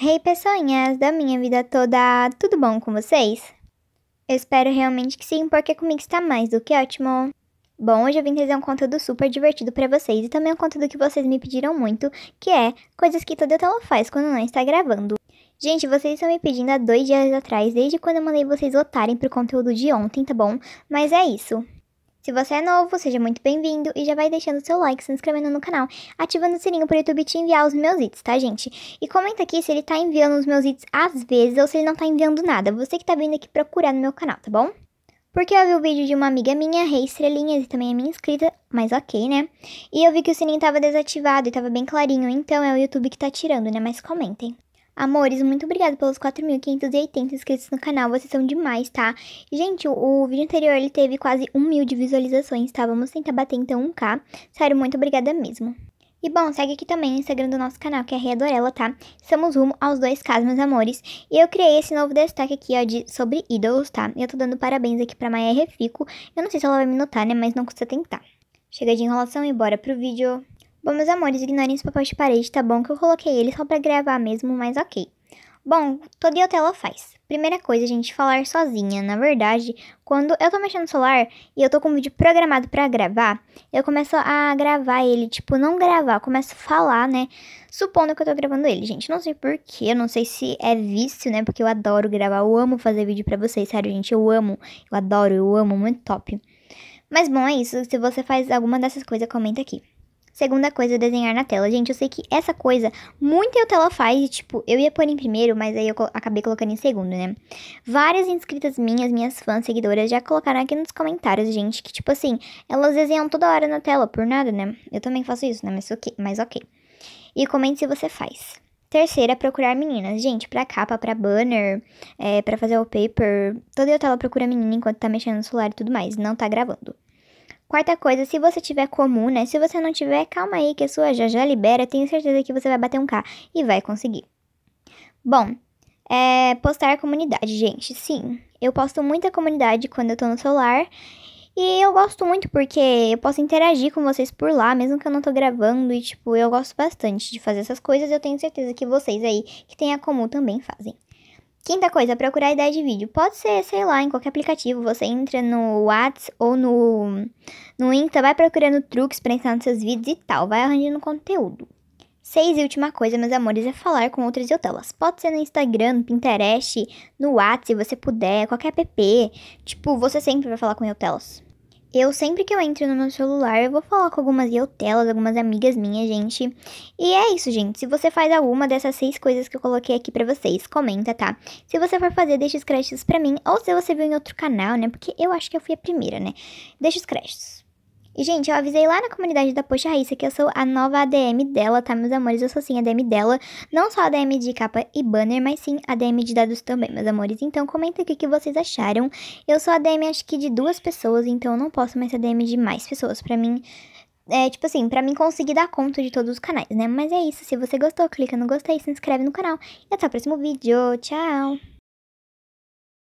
Hey pessoinhas da minha vida toda, tudo bom com vocês? Eu espero realmente que sim, porque comigo está mais do que ótimo. Bom, hoje eu vim trazer um conteúdo super divertido para vocês e também um conteúdo que vocês me pediram muito, que é coisas que toda tela faz quando não está gravando. Gente, vocês estão me pedindo há dois dias atrás, desde quando eu mandei vocês votarem pro conteúdo de ontem, tá bom? Mas é isso. Se você é novo, seja muito bem-vindo e já vai deixando seu like, se inscrevendo no canal, ativando o sininho pro YouTube te enviar os meus hits, tá, gente? E comenta aqui se ele tá enviando os meus hits às vezes ou se ele não tá enviando nada. Você que tá vindo aqui procurar no meu canal, tá bom? Porque eu vi o vídeo de uma amiga minha, Rei Estrelinhas, e também é minha inscrita, mas ok, né? E eu vi que o sininho tava desativado e tava bem clarinho, então é o YouTube que tá tirando, né? Mas comentem. Amores, muito obrigada pelos 4.580 inscritos no canal, vocês são demais, tá? Gente, o, o, vídeo anterior ele teve quase 1 mil de visualizações, tá? Vamos tentar bater então 1k. Sério, muito obrigada mesmo. E bom, segue aqui também o Instagram do nosso canal, que é Dorela, tá? Estamos rumo aos 2 casos, meus amores. E eu criei esse novo destaque aqui, ó, de sobre ídolos, tá? Eu tô dando parabéns aqui pra Maia Refico. Eu não sei se ela vai me notar, né? Mas não custa tentar. Chega de enrolação e bora pro vídeo. Bom, meus amores, ignorem os papéis de parede, tá bom? Que eu coloquei ele só pra gravar mesmo, mas ok. Bom, toda tela faz. Primeira coisa, gente, falar sozinha. Na verdade, quando eu tô mexendo no celular e eu tô com o vídeo programado para gravar, eu começo a gravar ele, tipo, não gravar, eu começo a falar, né? Supondo que eu tô gravando ele, gente. Não sei porquê, não sei se é vício, né? Porque eu adoro gravar, eu amo fazer vídeo para vocês, sério, gente. Eu amo, eu adoro, eu amo, muito top. Mas bom, é isso. Se você faz alguma dessas coisas, comenta aqui. Segunda coisa, desenhar na tela. Gente, eu sei que essa coisa muita tela faz e, tipo, eu ia pôr em primeiro, mas aí eu acabei colocando em segundo, né? Várias inscritas minhas, minhas fãs, seguidoras, já colocaram aqui nos comentários, gente, que, tipo assim, elas desenham toda hora na tela, por nada, né? Eu também faço isso, né? Mas ok. Mas okay. E comente se você faz. Terceira, procurar meninas. Gente, pra capa, pra banner, é, pra fazer o paper, toda a tela procura menina enquanto tá mexendo no celular e tudo mais, não tá gravando. Quarta coisa, se você tiver comum, né? Se você não tiver, calma aí que a sua já já libera. Tenho certeza que você vai bater um K e vai conseguir. Bom, é postar comunidade, gente. Sim, eu posto muita comunidade quando eu tô no celular. E eu gosto muito porque eu posso interagir com vocês por lá, mesmo que eu não tô gravando. E, tipo, eu gosto bastante de fazer essas coisas. Eu tenho certeza que vocês aí que têm a comum também fazem. Quinta coisa, procurar ideia de vídeo. Pode ser, sei lá, em qualquer aplicativo. Você entra no WhatsApp ou no, no Insta, vai procurando truques para ensinar nos seus vídeos e tal. Vai arranjando conteúdo. Seis e última coisa, meus amores, é falar com outras youtubers. Pode ser no Instagram, no Pinterest, no WhatsApp, se você puder, qualquer app. Tipo, você sempre vai falar com youtubers. Eu sempre que eu entro no meu celular, eu vou falar com algumas eutelas, algumas amigas minhas, gente. E é isso, gente. Se você faz alguma dessas seis coisas que eu coloquei aqui para vocês, comenta, tá? Se você for fazer, deixa os créditos para mim. Ou se você viu em outro canal, né? Porque eu acho que eu fui a primeira, né? Deixa os créditos. E, gente, eu avisei lá na comunidade da Poxa Raíssa que eu sou a nova ADM dela, tá, meus amores? Eu sou sim a ADM dela. Não só a ADM de capa e banner, mas sim a ADM de dados também, meus amores. Então, comenta aqui o que vocês acharam. Eu sou a ADM, acho que de duas pessoas, então eu não posso mais ser ADM de mais pessoas. Pra mim, é, tipo assim, pra mim conseguir dar conta de todos os canais, né? Mas é isso. Se você gostou, clica no gostei, se inscreve no canal. E até o próximo vídeo. Tchau!